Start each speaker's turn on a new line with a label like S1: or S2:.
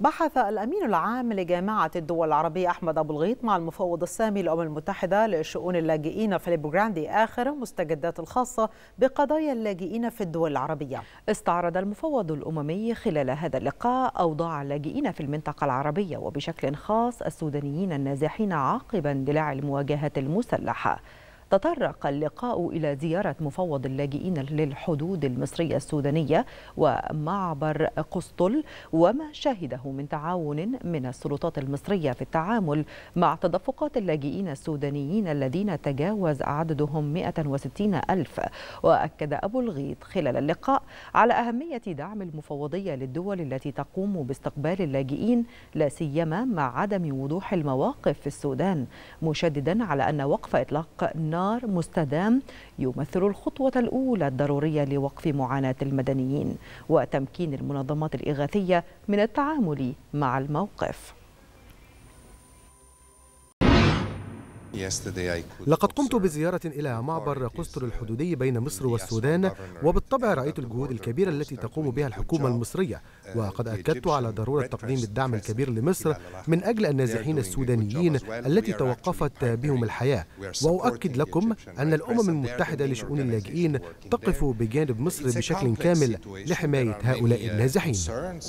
S1: بحث الأمين العام لجامعة الدول العربية أحمد أبو الغيط مع المفوض السامي للأمم المتحدة لشؤون اللاجئين فيليب جراندي آخر مستجدات الخاصة
S2: بقضايا اللاجئين في الدول العربية استعرض المفوض الأممي خلال هذا اللقاء أوضاع اللاجئين في المنطقة العربية وبشكل خاص السودانيين النازحين عقب اندلاع المواجهات المسلحة تطرق اللقاء إلى زيارة مفوض اللاجئين للحدود المصرية السودانية ومعبر قسطل وما شهده من تعاون من السلطات المصرية في التعامل مع تدفقات اللاجئين السودانيين الذين تجاوز عددهم 160 ألف وأكد أبو الغيط خلال اللقاء على أهمية دعم المفوضية للدول التي تقوم باستقبال اللاجئين لا سيما مع عدم وضوح المواقف في السودان مشددا على أن وقف إطلاق نار استثمار مستدام يمثل الخطوة الأولى الضرورية لوقف معاناة المدنيين وتمكين المنظمات الإغاثية من
S3: التعامل مع
S2: الموقف
S3: لقد قمت بزيارة إلى معبر قسطر الحدودي بين مصر والسودان وبالطبع رأيت الجهود الكبيرة التي تقوم بها الحكومة المصرية وقد أكدت على ضرورة تقديم الدعم الكبير لمصر من أجل النازحين السودانيين التي توقفت بهم الحياة وأؤكد لكم أن الأمم المتحدة لشؤون اللاجئين تقف بجانب مصر بشكل كامل لحماية هؤلاء uh, النازحين